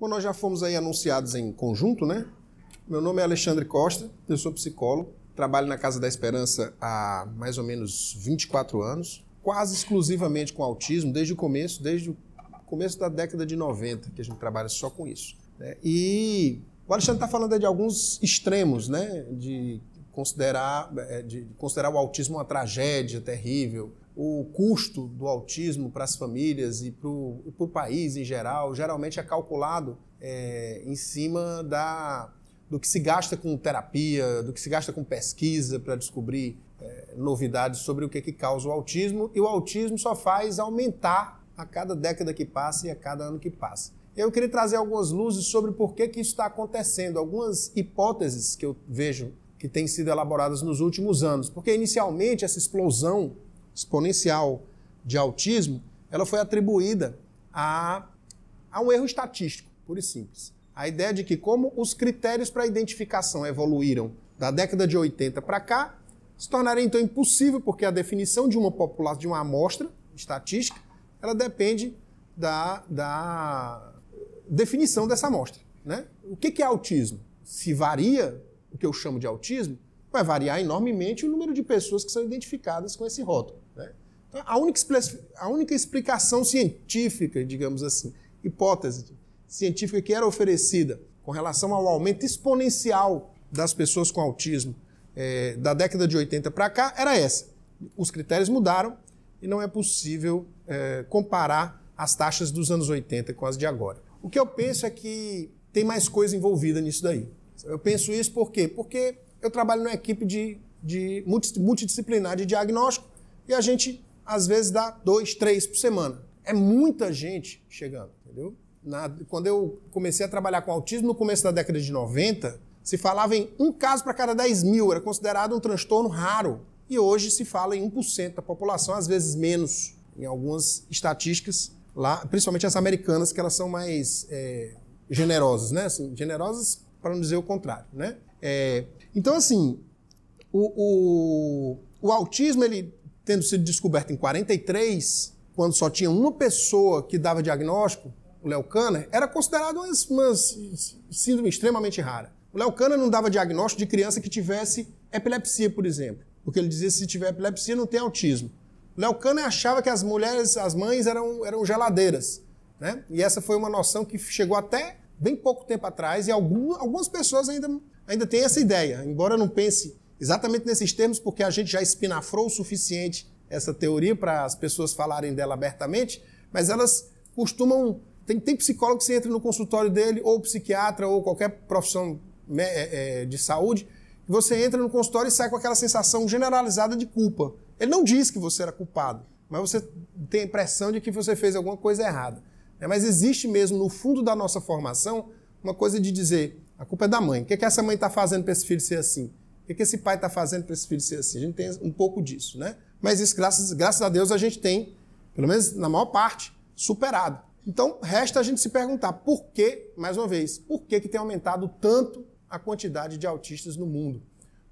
Bom, nós já fomos aí anunciados em conjunto, né? Meu nome é Alexandre Costa, eu sou psicólogo, trabalho na Casa da Esperança há mais ou menos 24 anos, quase exclusivamente com autismo, desde o começo, desde o começo da década de 90, que a gente trabalha só com isso. Né? E o Alexandre está falando de alguns extremos, né? De considerar, é, de considerar o autismo uma tragédia terrível, o custo do autismo para as famílias e para o país em geral geralmente é calculado é, em cima da, do que se gasta com terapia, do que se gasta com pesquisa para descobrir é, novidades sobre o que, que causa o autismo, e o autismo só faz aumentar a cada década que passa e a cada ano que passa. Eu queria trazer algumas luzes sobre por que, que isso está acontecendo, algumas hipóteses que eu vejo que têm sido elaboradas nos últimos anos, porque inicialmente essa explosão exponencial de autismo, ela foi atribuída a, a um erro estatístico, puro e simples. A ideia de que como os critérios para identificação evoluíram da década de 80 para cá, se tornaria então impossível, porque a definição de uma população, de uma amostra estatística, ela depende da, da definição dessa amostra. Né? O que, que é autismo? Se varia o que eu chamo de autismo, vai variar enormemente o número de pessoas que são identificadas com esse rótulo. A única, a única explicação científica, digamos assim, hipótese científica que era oferecida com relação ao aumento exponencial das pessoas com autismo é, da década de 80 para cá era essa. Os critérios mudaram e não é possível é, comparar as taxas dos anos 80 com as de agora. O que eu penso é que tem mais coisa envolvida nisso daí. Eu penso isso por quê? Porque eu trabalho numa equipe de, de multidisciplinar de diagnóstico e a gente às vezes dá dois, três por semana. É muita gente chegando, entendeu? Na, quando eu comecei a trabalhar com autismo no começo da década de 90, se falava em um caso para cada 10 mil, era considerado um transtorno raro. E hoje se fala em 1% da população, às vezes menos, em algumas estatísticas, lá, principalmente as americanas, que elas são mais é, generosas, né? Assim, generosas para não dizer o contrário, né? É, então, assim, o, o, o autismo, ele tendo sido descoberta em 43, quando só tinha uma pessoa que dava diagnóstico, o Léo Kanner, era considerado uma, uma síndrome extremamente rara. O Léo Kanner não dava diagnóstico de criança que tivesse epilepsia, por exemplo, porque ele dizia que se tiver epilepsia não tem autismo. O Léo Kanner achava que as mulheres, as mães eram, eram geladeiras, né? E essa foi uma noção que chegou até bem pouco tempo atrás e algum, algumas pessoas ainda, ainda têm essa ideia, embora não pense Exatamente nesses termos, porque a gente já espinafrou o suficiente essa teoria para as pessoas falarem dela abertamente, mas elas costumam. Tem, tem psicólogo que você entra no consultório dele, ou psiquiatra, ou qualquer profissão né, é, é, de saúde, você entra no consultório e sai com aquela sensação generalizada de culpa. Ele não diz que você era culpado, mas você tem a impressão de que você fez alguma coisa errada. Né? Mas existe mesmo, no fundo da nossa formação, uma coisa de dizer: a culpa é da mãe. O que, é que essa mãe está fazendo para esse filho ser assim? que, que esse pai está fazendo para esse filho ser assim? A gente tem um pouco disso, né? Mas isso, graças, graças a Deus, a gente tem, pelo menos na maior parte, superado. Então, resta a gente se perguntar por que, mais uma vez, por que, que tem aumentado tanto a quantidade de autistas no mundo?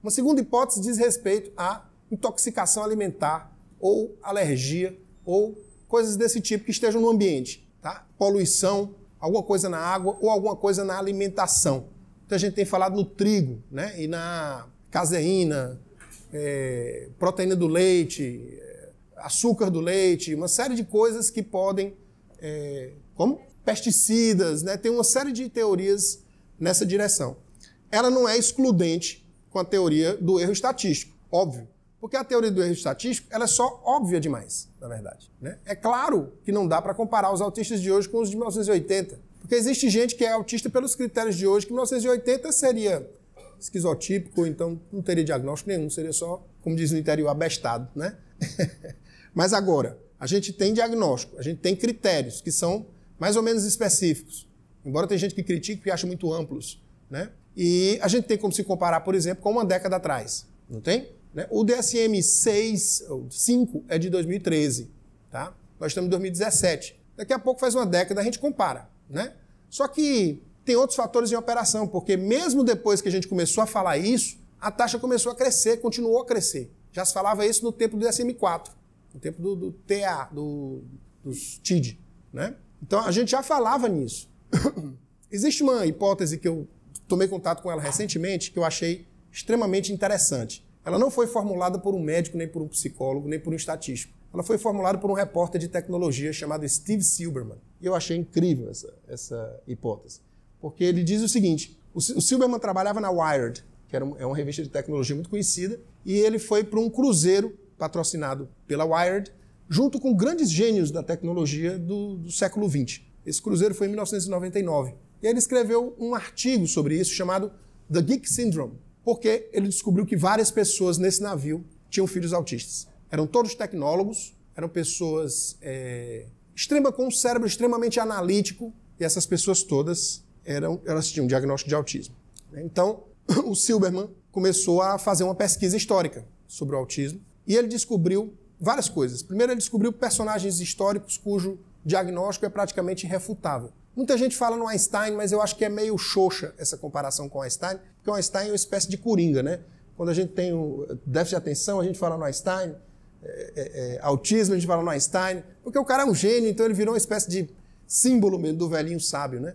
Uma segunda hipótese diz respeito à intoxicação alimentar ou alergia ou coisas desse tipo que estejam no ambiente, tá? Poluição, alguma coisa na água ou alguma coisa na alimentação. Então a gente tem falado no trigo, né? E na caseína, é, proteína do leite, é, açúcar do leite, uma série de coisas que podem. É, como? Pesticidas, né? Tem uma série de teorias nessa direção. Ela não é excludente com a teoria do erro estatístico, óbvio. Porque a teoria do erro estatístico ela é só óbvia demais, na verdade. Né? É claro que não dá para comparar os autistas de hoje com os de 1980. Porque existe gente que é autista pelos critérios de hoje, que 1980 seria esquizotípico, então não teria diagnóstico nenhum, seria só, como diz no interior, abestado, né? Mas agora, a gente tem diagnóstico, a gente tem critérios que são mais ou menos específicos, embora tem gente que critique e acha muito amplos, né? E a gente tem como se comparar, por exemplo, com uma década atrás, não tem? Né? O DSM 6, 5 é de 2013, tá? Nós estamos em 2017. Daqui a pouco faz uma década a gente compara, né? Só que tem outros fatores em operação, porque mesmo depois que a gente começou a falar isso, a taxa começou a crescer, continuou a crescer. Já se falava isso no tempo do SM4, no tempo do, do TA, do, dos TID. Né? Então a gente já falava nisso. Existe uma hipótese que eu tomei contato com ela recentemente que eu achei extremamente interessante. Ela não foi formulada por um médico, nem por um psicólogo, nem por um estatístico. Ela foi formulada por um repórter de tecnologia chamado Steve Silberman. E eu achei incrível essa, essa hipótese porque ele diz o seguinte: o, Silberman trabalhava na Wired, que era um, é uma revista de tecnologia muito conhecida, e ele foi para um cruzeiro patrocinado pela Wired, junto com grandes gênios da tecnologia do, do século XX. Esse cruzeiro foi em 1999. E ele escreveu um artigo sobre isso chamado The Geek Syndrome, porque ele descobriu que várias pessoas nesse navio tinham filhos autistas. Eram todos tecnólogos, eram pessoas é, extrema, com um cérebro extremamente analítico, e essas pessoas todas eram, elas tinham diagnóstico de autismo. Né? Então, o Silberman começou a fazer uma pesquisa histórica sobre o autismo e ele descobriu várias coisas. Primeiro, ele descobriu personagens históricos cujo diagnóstico é praticamente irrefutável. Muita gente fala no Einstein, mas eu acho que é meio xoxa essa comparação com Einstein, porque o Einstein é uma espécie de coringa, né? Quando a gente tem o eh, déficit de atenção, a gente fala no Einstein, é, é, é, autismo, a gente fala no Einstein, porque o cara é um gênio, então ele virou uma espécie de símbolo mesmo do velhinho sábio, né?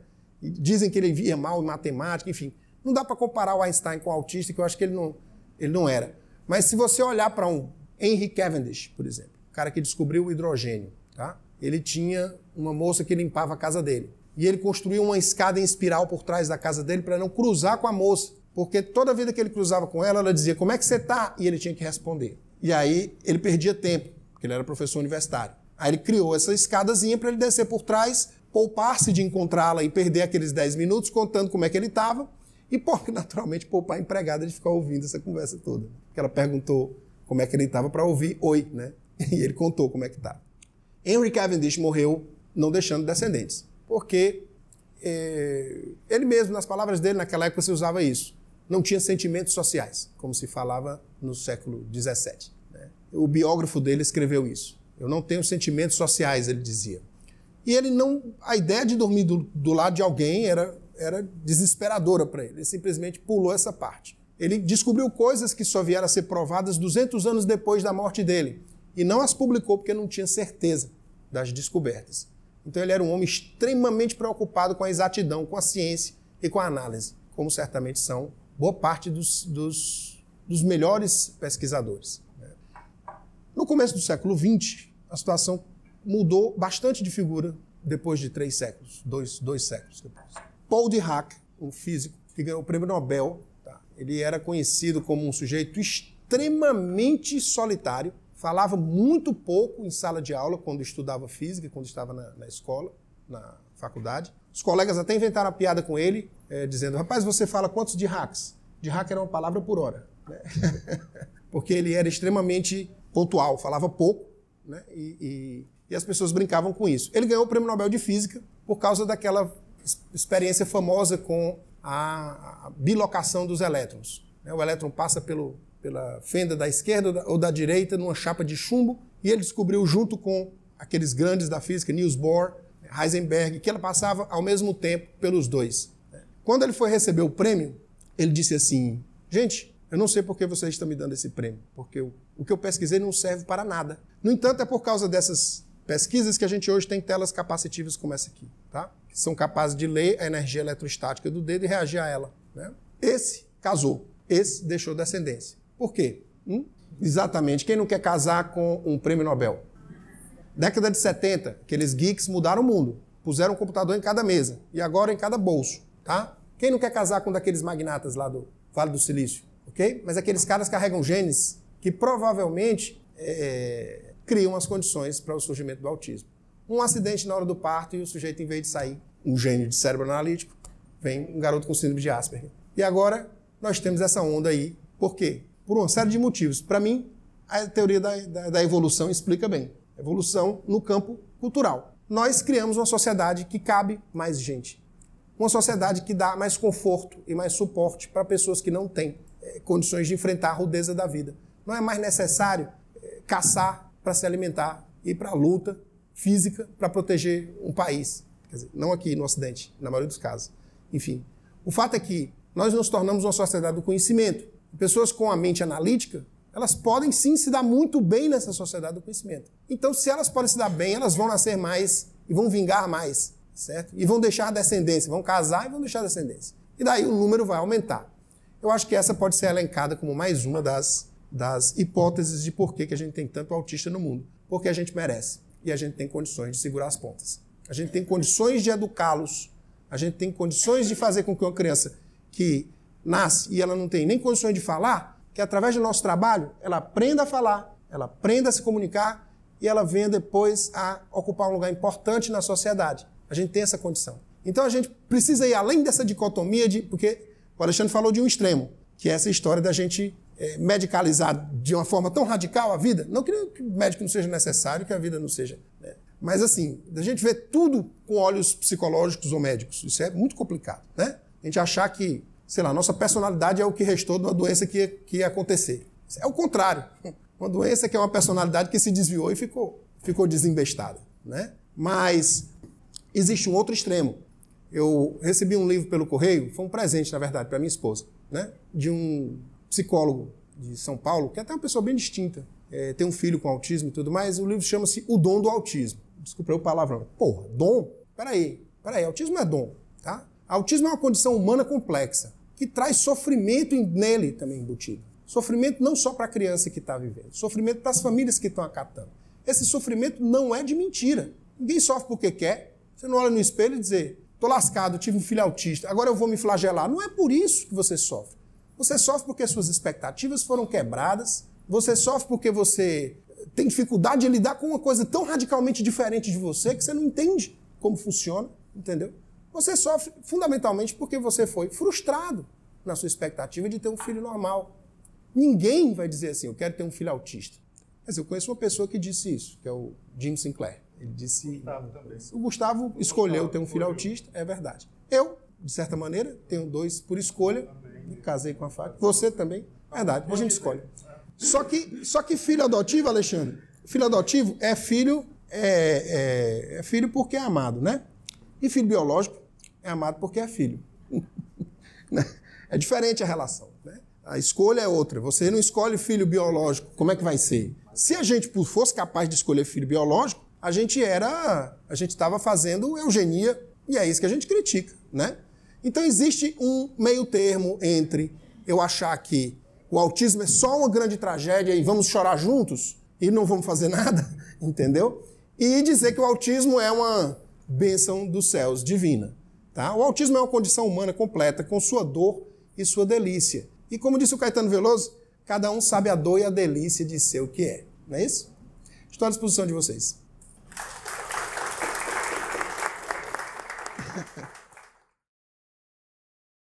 Dizem que ele via mal em matemática, enfim. Não dá para comparar o Einstein com o autista, que eu acho que ele não, ele não era. Mas se você olhar para um Henry Cavendish, por exemplo, o cara que descobriu o hidrogênio, tá? ele tinha uma moça que limpava a casa dele. E ele construiu uma escada em espiral por trás da casa dele para não cruzar com a moça. Porque toda vida que ele cruzava com ela, ela dizia: Como é que você tá? E ele tinha que responder. E aí ele perdia tempo, porque ele era professor universitário. Aí ele criou essa escadazinha para ele descer por trás, poupar-se de encontrá-la e perder aqueles 10 minutos contando como é que ele estava, e, naturalmente, poupar a empregada de ficar ouvindo essa conversa toda. Que ela perguntou como é que ele estava para ouvir oi, né? E ele contou como é que estava. Henry Cavendish morreu não deixando descendentes, porque eh, ele mesmo, nas palavras dele, naquela época se usava isso. Não tinha sentimentos sociais, como se falava no século XVII. Né? O biógrafo dele escreveu isso. Eu não tenho sentimentos sociais, ele dizia. E ele não. A ideia de dormir do, do lado de alguém era, era desesperadora para ele. Ele simplesmente pulou essa parte. Ele descobriu coisas que só vieram a ser provadas 200 anos depois da morte dele. E não as publicou porque não tinha certeza das descobertas. Então ele era um homem extremamente preocupado com a exatidão, com a ciência e com a análise, como certamente são boa parte dos, dos, dos melhores pesquisadores. No começo do século XX, a situação mudou bastante de figura depois de três séculos, dois, dois séculos depois. Paul Dirac, um físico que ganhou o prêmio Nobel, tá? ele era conhecido como um sujeito extremamente solitário, falava muito pouco em sala de aula quando estudava física, quando estava na, na escola, na faculdade. Os colegas até inventaram a piada com ele, é, dizendo: rapaz, você fala quantos Diracs? Dirac era uma palavra por hora, né? porque ele era extremamente pontual, falava pouco né? e, e e as pessoas brincavam com isso. Ele ganhou o Prêmio Nobel de Física por causa daquela experiência famosa com a, bilocação dos elétrons. Né? O elétron passa pelo, pela fenda da esquerda ou da direita numa chapa de chumbo e ele descobriu junto com aqueles grandes da física, Niels Bohr, né? Heisenberg, que ela passava ao mesmo tempo pelos dois. Né? Quando ele foi receber o prêmio, ele disse assim: Gente, eu não sei por que vocês estão me dando esse prêmio, porque o, o que eu pesquisei não serve para nada. No entanto, é por causa dessas Pesquisas que a gente hoje tem telas capacitivas como essa aqui, tá? Que são capazes de ler a energia eletrostática do dedo e reagir a ela. Né? Esse casou, esse deixou descendência. Por quê? Hum? Exatamente. Quem não quer casar com um prêmio Nobel? Década de 70, aqueles geeks mudaram o mundo. Puseram um computador em cada mesa e agora em cada bolso, tá? Quem não quer casar com um daqueles magnatas lá do Vale do Silício, ok? Mas aqueles caras carregam genes que provavelmente é, é criam as condições para o surgimento do autismo. Um acidente na hora do parto e o sujeito, em vez de sair um gênio de cérebro analítico, vem um garoto com síndrome de Asperger. E agora nós temos essa onda aí. Por quê? Por uma série de motivos. Para mim, a teoria da, da, da evolução explica bem. Evolução no campo cultural. Nós criamos uma sociedade que cabe mais gente. Uma sociedade que dá mais conforto e mais suporte para pessoas que não têm eh, condições de enfrentar a rudeza da vida. Não é mais necessário eh, caçar para se alimentar e para a luta física para proteger um país. Quer dizer, não aqui no Ocidente, na maioria dos casos. Enfim, o fato é que nós nos tornamos uma sociedade do conhecimento. Pessoas com a mente analítica, elas podem sim se dar muito bem nessa sociedade do conhecimento. Então, se elas podem se dar bem, elas vão nascer mais e vão vingar mais, certo? E vão deixar descendência, vão casar e vão deixar descendência. E daí o número vai aumentar. Eu acho que essa pode ser elencada como mais uma das das hipóteses de por que, que a gente tem tanto autista no mundo. Porque a gente merece e a gente tem condições de segurar as pontas. A gente tem condições de educá-los, a gente tem condições de fazer com que uma criança que nasce e ela não tem nem condições de falar, que através do nosso trabalho ela aprenda a falar, ela aprenda a se comunicar e ela venha depois a ocupar um lugar importante na sociedade. A gente tem essa condição. Então a gente precisa ir além dessa dicotomia de porque o Alexandre falou de um extremo, que é essa história da gente é, medicalizar de uma forma tão radical a vida. Não que o médico não seja necessário, que a vida não seja. Né? Mas assim, a gente vê tudo com olhos psicológicos ou médicos. Isso é muito complicado, né? A gente achar que, sei lá, nossa personalidade é o que restou de uma doença que, que ia acontecer. É o contrário. Uma doença que é uma personalidade que se desviou e ficou, ficou desembestada, né? Mas existe um outro extremo. Eu recebi um livro pelo correio, foi um presente, na verdade, para minha esposa, né? De um psicólogo de São Paulo, que é até uma pessoa bem distinta, é, tem um filho com autismo e tudo mais, o livro chama-se O Dom do Autismo. Desculpa o palavrão. Porra, dom? Peraí, peraí, autismo é dom, tá? Autismo é uma condição humana complexa, que traz sofrimento nele também embutido. Sofrimento não só para a criança que está vivendo, sofrimento para as famílias que estão acatando. Esse sofrimento não é de mentira. Ninguém sofre porque quer. Você não olha no espelho e diz, tô lascado, tive um filho autista, agora eu vou me flagelar. Não é por isso que você sofre. Você sofre porque suas expectativas foram quebradas, você sofre porque você tem dificuldade de lidar com uma coisa tão radicalmente diferente de você que você não entende como funciona, entendeu? Você sofre fundamentalmente porque você foi frustrado na sua expectativa de ter um filho normal. Ninguém vai dizer assim, eu quero ter um filho autista. Mas eu conheço uma pessoa que disse isso, que é o Jim Sinclair. Ele disse. Gustavo também. O Gustavo o escolheu Gustavo ter um filho autista, é verdade. Eu, de certa maneira, tenho dois por escolha. Também casei com a faca. Você também, verdade, a gente escolhe. Só que, só que filho adotivo, Alexandre, filho adotivo é filho, é, é, é filho porque é amado, né? E filho biológico é amado porque é filho. Né? é diferente a relação, né? A escolha é outra. Você não escolhe filho biológico, como é que vai ser? Se a gente fosse capaz de escolher filho biológico, a gente era, a gente estava fazendo eugenia e é isso que a gente critica, né? Então existe um meio termo entre eu achar que o autismo é só uma grande tragédia e vamos chorar juntos e não vamos fazer nada, entendeu? E dizer que o autismo é uma bênção dos céus divina. Tá? O autismo é uma condição humana completa, com sua dor e sua delícia. E como disse o Caetano Veloso, cada um sabe a dor e a delícia de ser o que é. Não é isso? Estou à disposição de vocês.